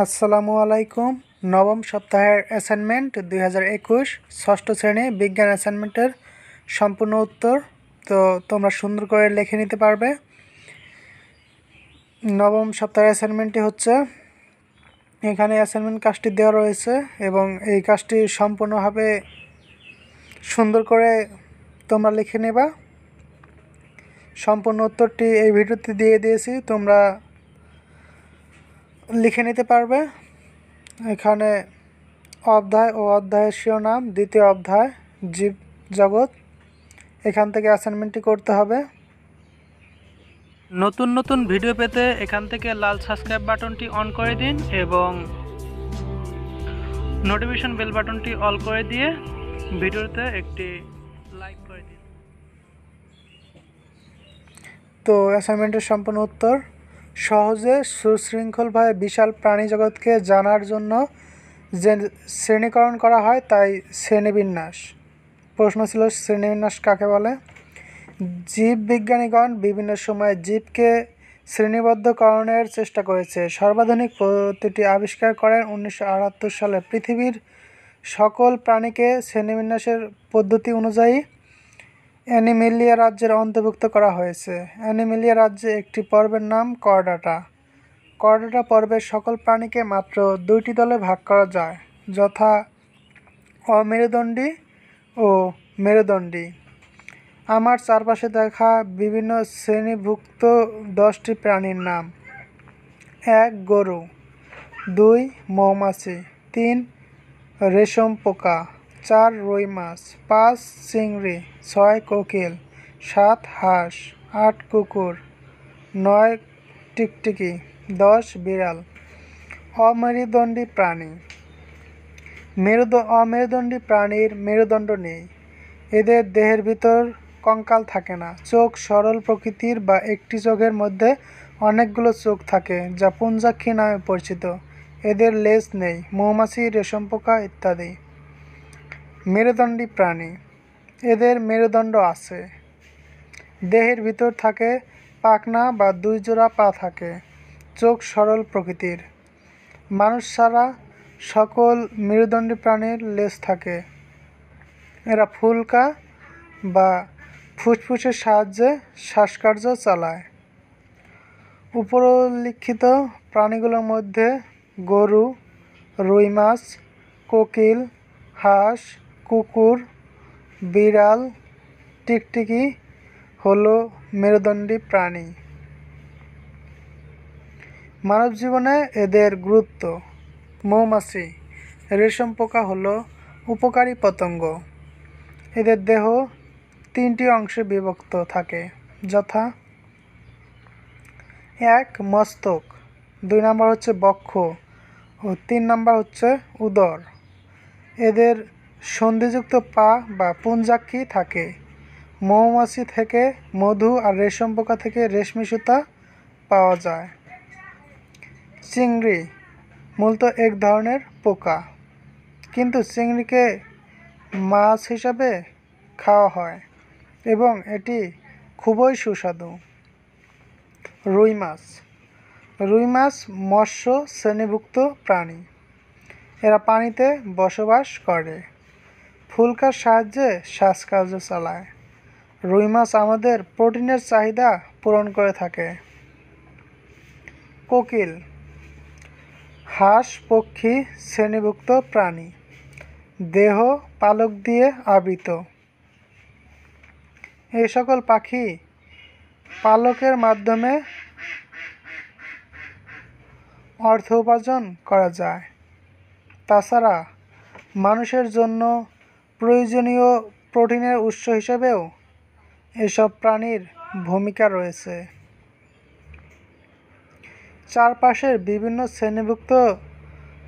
আসসালামু আলাইকুম নবম সপ্তাহের অ্যাসাইনমেন্ট দুই হাজার একুশ ষষ্ঠ শ্রেণী বিজ্ঞান অ্যাসাইনমেন্টের সম্পূর্ণ উত্তর তো তোমরা সুন্দর করে লিখে নিতে পারবে নবম সপ্তাহের অ্যাসাইনমেন্টটি হচ্ছে এখানে অ্যাসাইনমেন্ট কাজটি দেওয়া রয়েছে এবং এই কাজটি সম্পূর্ণভাবে সুন্দর করে তোমরা লিখে নেবা সম্পূর্ণ উত্তরটি এই ভিডিওতে দিয়ে দিয়েছি তোমরা লিখে নিতে পারবে এখানে অধ্যায় ও অধ্যায়ের শিরোনাম দ্বিতীয় অধ্যায় জীব জগৎ এখান থেকে অ্যাসাইনমেন্টটি করতে হবে নতুন নতুন ভিডিও পেতে এখান থেকে লাল সাবস্ক্রাইব বাটনটি অন করে দিন এবং নোটিফিকেশন বেল বাটনটি অল করে দিয়ে ভিডিওতে একটি লাইক করে দিন তো অ্যাসাইনমেন্টের সম্পূর্ণ উত্তর সহজে সুশৃঙ্খলভাবে বিশাল জগৎকে জানার জন্য যে শ্রেণীকরণ করা হয় তাই শ্রেণীবিন্যাস প্রশ্ন ছিল শ্রেণীবিন্যাস কাকে বলে জীববিজ্ঞানীগণ বিভিন্ন সময়ে জীবকে শ্রেণীবদ্ধকরণের চেষ্টা করেছে সর্বাধুনিক পদ্ধতিটি আবিষ্কার করেন উনিশশো সালে পৃথিবীর সকল প্রাণীকে শ্রেণীবিন্যাসের পদ্ধতি অনুযায়ী অ্যানিমেলিয়া রাজ্যের অন্তর্ভুক্ত করা হয়েছে অ্যানিমেলিয়া রাজ্যে একটি পর্বের নাম করডাটা করডাটা পর্বের সকল প্রাণীকে মাত্র দুইটি দলে ভাগ করা যায় যথা অমেরুদণ্ডী ও মেরুদণ্ডী আমার চারপাশে দেখা বিভিন্ন শ্রেণীভুক্ত দশটি প্রাণীর নাম এক গরু দুই মৌমাছি তিন রেশম পোকা চার রুই মাছ পাঁচ চিংড়ি ছয় কোকিল সাত হাঁস আট কুকুর নয় টিকটিকি দশ বিড়াল অমেরুদণ্ডী প্রাণী মেরুদ অমেরুদণ্ডী প্রাণীর মেরুদণ্ড নেই এদের দেহের ভিতর কঙ্কাল থাকে না চোখ সরল প্রকৃতির বা একটি চোখের মধ্যে অনেকগুলো চোখ থাকে যা পুঞ্জাক্ষী নামে পরিচিত এদের লেজ নেই মৌমাছি রেশম পোকা ইত্যাদি মেরুদণ্ডী প্রাণী এদের মেরুদণ্ড আছে দেহের ভিতর থাকে পাখনা বা দুই জোড়া পা থাকে চোখ সরল প্রকৃতির মানুষ ছাড়া সকল মেরুদণ্ডী প্রাণীর লেজ থাকে এরা ফুলকা বা ফুসফুসের সাহায্যে শ্বাসকার্য চালায় উপরোল্লিখিত প্রাণীগুলোর মধ্যে গরু রুই মাছ কোকিল হাঁস কুকুর বিড়াল টিকটিকি হলো মেরুদণ্ডী প্রাণী মানব জীবনে এদের গুরুত্ব মৌমাছি রেশম পোকা হল উপকারী পতঙ্গ এদের দেহ তিনটি অংশে বিভক্ত থাকে যথা এক মস্তক দুই নম্বর হচ্ছে বক্ষ ও তিন নম্বর হচ্ছে উদর এদের সন্ধিযুক্ত পা বা পুঞ্জাক্ষী থাকে মৌমাছি থেকে মধু আর রেশম পোকা থেকে রেশমি সুতা পাওয়া যায় চিংড়ি মূলত এক ধরনের পোকা কিন্তু চিংড়িকে মাছ হিসাবে খাওয়া হয় এবং এটি খুবই সুস্বাদু রুই মাছ রুই মাছ মৎস্য শ্রেণীভুক্ত প্রাণী এরা পানিতে বসবাস করে ফুলকার সাহায্যে শ্বাসকার্য চালায় রুই মাছ আমাদের প্রোটিনের চাহিদা পূরণ করে থাকে কোকিল হাঁস পক্ষী শ্রেণীভুক্ত প্রাণী দেহ পালক দিয়ে আবৃত এই সকল পাখি পালকের মাধ্যমে অর্থ উপার্জন করা যায় তাছাড়া মানুষের জন্য প্রয়োজনীয় প্রোটিনের উৎস হিসেবেও এসব প্রাণীর ভূমিকা রয়েছে চারপাশের বিভিন্ন শ্রেণীভুক্ত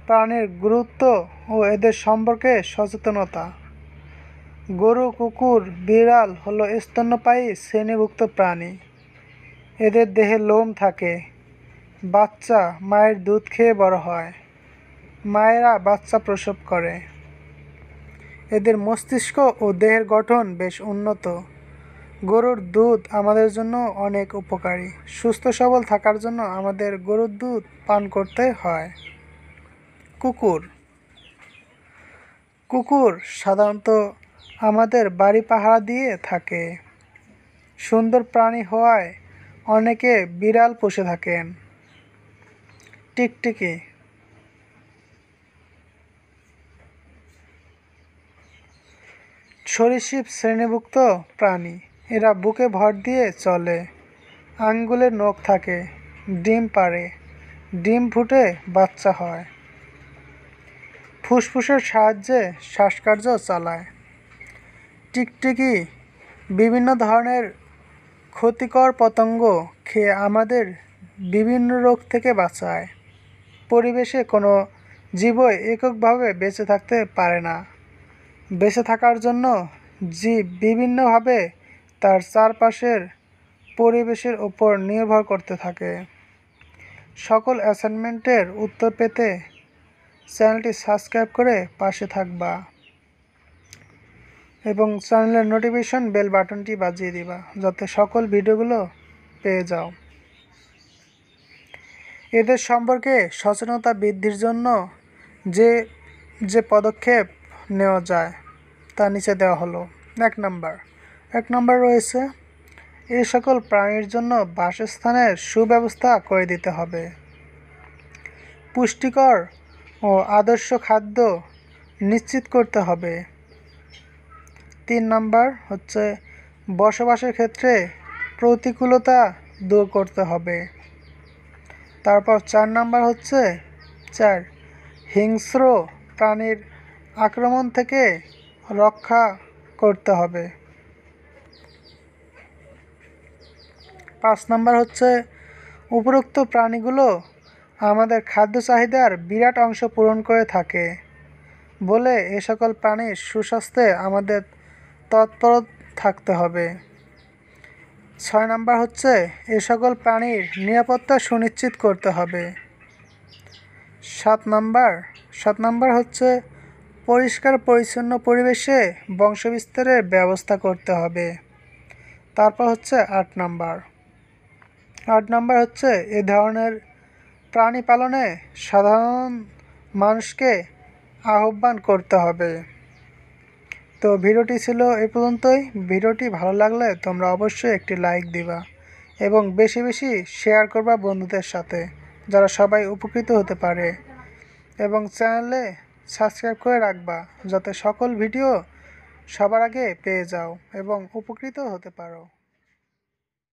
প্রাণীর গুরুত্ব ও এদের সম্পর্কে সচেতনতা গরু কুকুর বিড়াল হল স্তন্যপায়ী শ্রেণীভুক্ত প্রাণী এদের দেহে লোম থাকে বাচ্চা মায়ের দুধ খেয়ে বড় হয় মায়েরা বাচ্চা প্রসব করে এদের মস্তিষ্ক ও দেহের গঠন বেশ উন্নত গরুর দুধ আমাদের জন্য অনেক উপকারী সুস্থ সবল থাকার জন্য আমাদের গরুর দুধ পান করতে হয় কুকুর কুকুর সাধারণত আমাদের বাড়ি পাহারা দিয়ে থাকে সুন্দর প্রাণী হওয়ায় অনেকে বিড়াল পুষে থাকেন টিকটিকি সরীসৃপ শ্রেণীভুক্ত প্রাণী এরা বুকে ভর দিয়ে চলে আঙ্গুলে নখ থাকে ডিম পাড়ে ডিম ফুটে বাচ্চা হয় ফুসফুসের সাহায্যে শ্বাসকার্য চালায় টিকটিকি বিভিন্ন ধরনের ক্ষতিকর পতঙ্গ খেয়ে আমাদের বিভিন্ন রোগ থেকে বাঁচায় পরিবেশে কোনো জীবই এককভাবে বেঁচে থাকতে পারে না বেঁচে থাকার জন্য জীব বিভিন্নভাবে তার চারপাশের পরিবেশের ওপর নির্ভর করতে থাকে সকল অ্যাসাইনমেন্টের উত্তর পেতে চ্যানেলটি সাবস্ক্রাইব করে পাশে থাকবা এবং চ্যানেলের নোটিফিকেশন বেল বাটনটি বাজিয়ে দিবা যাতে সকল ভিডিওগুলো পেয়ে যাও এদের সম্পর্কে সচেতনতা বৃদ্ধির জন্য যে যে পদক্ষেপ নেওয়া যায় তা নিচে দেওয়া হলো এক নাম্বার এক নাম্বার রয়েছে এই সকল প্রাণীর জন্য বাসস্থানের সুব্যবস্থা করে দিতে হবে পুষ্টিকর ও আদর্শ খাদ্য নিশ্চিত করতে হবে তিন নাম্বার হচ্ছে বসবাসের ক্ষেত্রে প্রতিকূলতা দূর করতে হবে তারপর চার নাম্বার হচ্ছে চার হিংস্র প্রাণীর আক্রমণ থেকে রক্ষা করতে হবে পাঁচ নাম্বার হচ্ছে উপরোক্ত প্রাণীগুলো আমাদের খাদ্য চাহিদার বিরাট অংশ পূরণ করে থাকে বলে এ সকল প্রাণীর সুস্বাস্থ্যে আমাদের তৎপর থাকতে হবে ছয় নম্বর হচ্ছে এ সকল প্রাণীর নিরাপত্তা সুনিশ্চিত করতে হবে সাত নম্বর সাত নম্বর হচ্ছে পরিষ্কার পরিচ্ছন্ন পরিবেশে বংশবিস্তারের ব্যবস্থা করতে হবে তারপর হচ্ছে আট নাম্বার আট নাম্বার হচ্ছে এ ধরনের প্রাণী পালনে সাধারণ মানুষকে আহ্বান করতে হবে তো ভিডিওটি ছিল এ পর্যন্তই ভিডিওটি ভালো লাগলে তোমরা অবশ্যই একটি লাইক দিবা এবং বেশি বেশি শেয়ার করবা বন্ধুদের সাথে যারা সবাই উপকৃত হতে পারে এবং চ্যানেলে সাবস্ক্রাইব করে রাখবা যাতে সকল ভিডিও সবার আগে পেয়ে যাও এবং উপকৃত হতে পারো